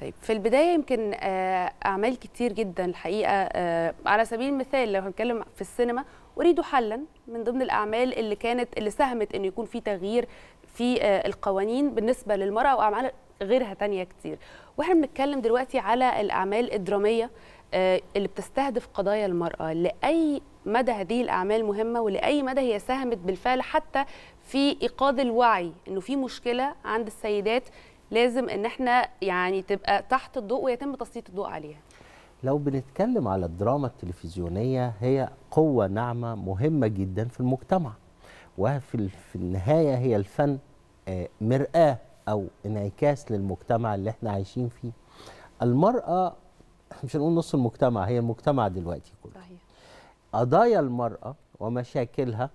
طيب في البدايه يمكن آه، اعمال كتير جدا الحقيقه آه، على سبيل المثال لو هنتكلم في السينما اريد حلا من ضمن الاعمال اللي كانت اللي ساهمت إنه يكون في تغيير في آه، القوانين بالنسبه للمراه واعمال غيرها تانية كتير واحنا بنتكلم دلوقتي على الاعمال الدراميه اللي بتستهدف قضايا المراه لاي مدى هذه الاعمال مهمه ولاي مدى هي ساهمت بالفعل حتى في ايقاظ الوعي انه في مشكله عند السيدات لازم ان احنا يعني تبقى تحت الضوء ويتم تسليط الضوء عليها لو بنتكلم على الدراما التلفزيونية هي قوة ناعمة مهمة جدا في المجتمع وفي في النهاية هي الفن آه، مرآة أو انعكاس للمجتمع اللي احنا عايشين فيه المرأة مش هنقول نص المجتمع هي المجتمع دلوقتي كله صحيح. قضايا المرأة ومشاكلها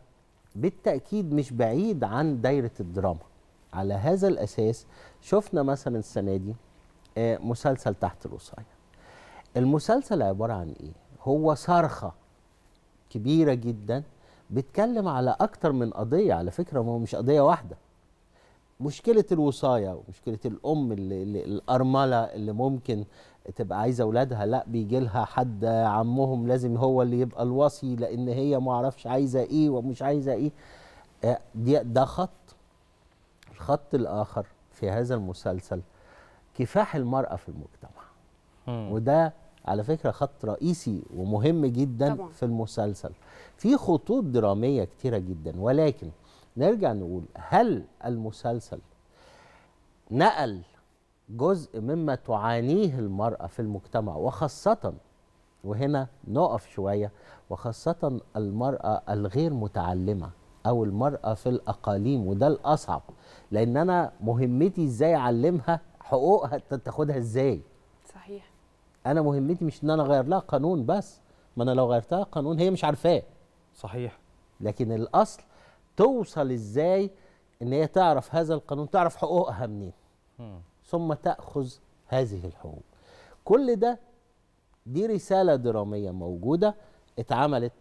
بالتأكيد مش بعيد عن دايرة الدراما على هذا الاساس شفنا مثلا السنه دي آه، مسلسل تحت الوصايه المسلسل عباره عن ايه هو صرخه كبيره جدا بيتكلم على اكتر من قضيه على فكره ما هو مش قضيه واحده مشكله الوصايه ومشكله الام اللي, اللي الارمله اللي ممكن تبقى عايزه اولادها لا بيجي لها حد عمهم لازم هو اللي يبقى الوصي لان هي ما عايزه ايه ومش عايزه ايه آه، ده خط الخط الآخر في هذا المسلسل كفاح المرأة في المجتمع مم. وده على فكرة خط رئيسي ومهم جدا طبعا. في المسلسل في خطوط درامية كتيرة جدا ولكن نرجع نقول هل المسلسل نقل جزء مما تعانيه المرأة في المجتمع وخاصة وهنا نقف شوية وخاصة المرأة الغير متعلمة او المراه في الاقاليم وده الاصعب لان انا مهمتي ازاي اعلمها حقوقها تاخدها ازاي صحيح انا مهمتي مش ان انا اغير لها قانون بس ما انا لو غيرتها قانون هي مش عارفاه صحيح لكن الاصل توصل ازاي ان هي تعرف هذا القانون تعرف حقوقها منين ثم تاخذ هذه الحقوق كل ده دي رساله دراميه موجوده اتعملت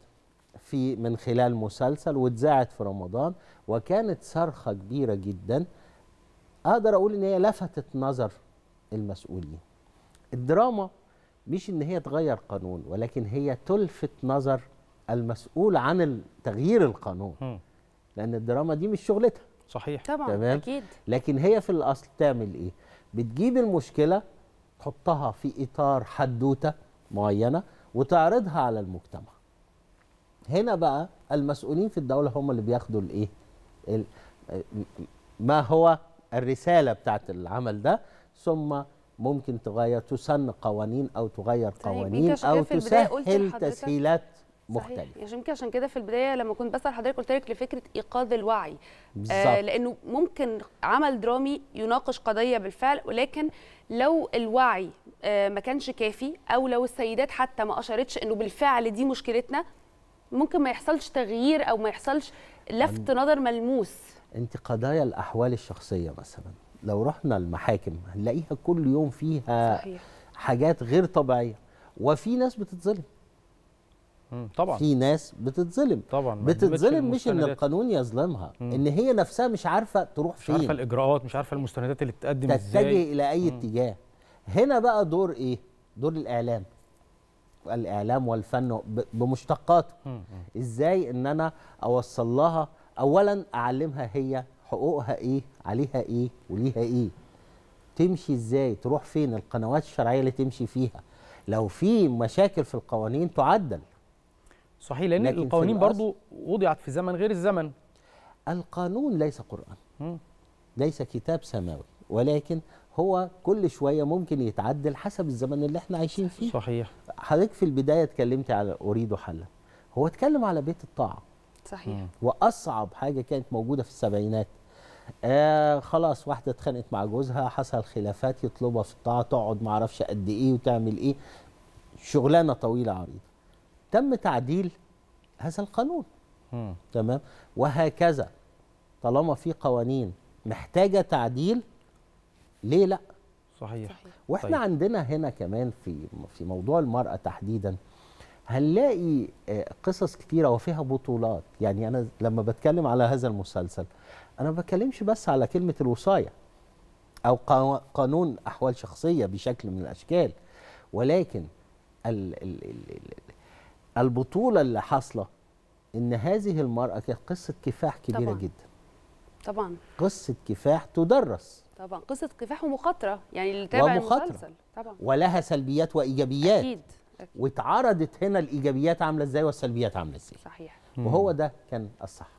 في من خلال مسلسل واتذاعت في رمضان وكانت صرخه كبيره جدا اقدر اقول ان هي لفتت نظر المسؤولين الدراما مش ان هي تغير قانون ولكن هي تلفت نظر المسؤول عن تغيير القانون لان الدراما دي مش شغلتها صحيح طبعا تمام؟ اكيد لكن هي في الاصل تعمل ايه بتجيب المشكله تحطها في اطار حدوته معينه وتعرضها على المجتمع هنا بقى المسؤولين في الدوله هم اللي بياخدوا الايه ما هو الرساله بتاعت العمل ده ثم ممكن تغير تسن قوانين او تغير قوانين او تسهل تسهيلات مختلف صحيح. يمكن عشان كده في البدايه لما كنت بسال حضرتك قلت لك لفكره ايقاظ الوعي آه لانه ممكن عمل درامي يناقش قضيه بالفعل ولكن لو الوعي آه ما كانش كافي او لو السيدات حتى ما اشارتش انه بالفعل دي مشكلتنا ممكن ما يحصلش تغيير او ما يحصلش لفت نظر ملموس انت قضايا الاحوال الشخصيه مثلا لو رحنا المحاكم هنلاقيها كل يوم فيها صحيح. حاجات غير طبيعيه وفي ناس بتتظلم طبعا في ناس بتتظلم طبعا بتتظلم مش ان القانون يظلمها مم. ان هي نفسها مش عارفه تروح فين مش عارفه الاجراءات مش عارفه المستندات اللي بتقدم ازاي تتجه الى اي مم. اتجاه هنا بقى دور ايه دور الاعلام الاعلام والفن بمشتقاته ازاي ان انا اوصل لها اولا اعلمها هي حقوقها ايه عليها ايه وليها ايه تمشي ازاي تروح فين القنوات الشرعيه اللي تمشي فيها لو في مشاكل في القوانين تعدل صحيح لان القوانين برضو وضعت في زمن غير الزمن القانون ليس قران ليس كتاب سماوي ولكن هو كل شوية ممكن يتعدل حسب الزمن اللي احنا عايشين فيه صحيح حضرتك في البداية اتكلمت على أريد حلا هو اتكلم على بيت الطاعة صحيح مم. وأصعب حاجة كانت موجودة في السبعينات آه خلاص واحدة اتخانقت مع جوزها حصل خلافات يطلبها في الطاعة تقعد معرفش قد إيه وتعمل إيه شغلانة طويلة عريضة تم تعديل هذا القانون مم. تمام وهكذا طالما في قوانين محتاجة تعديل ليه لا صحيح, صحيح. واحنا صحيح. طيب. عندنا هنا كمان في في موضوع المراه تحديدا هنلاقي آه، قصص كتيره وفيها بطولات يعني انا لما بتكلم على هذا المسلسل انا ما بتكلمش بس على كلمه الوصايه او قانون احوال شخصيه بشكل من الاشكال ولكن البطوله اللي حاصله ان هذه المراه كانت قصه كفاح كبيره طبعًا. جدا طبعا قصه كفاح تدرس طبعا قصه كفاح ومخاطره يعني اللي تابع المسلسل طبعا ولها سلبيات وايجابيات اكيد, أكيد. واتعرضت هنا الايجابيات عامله ازاي والسلبيات عامله ازاي صحيح وهو ده كان الصح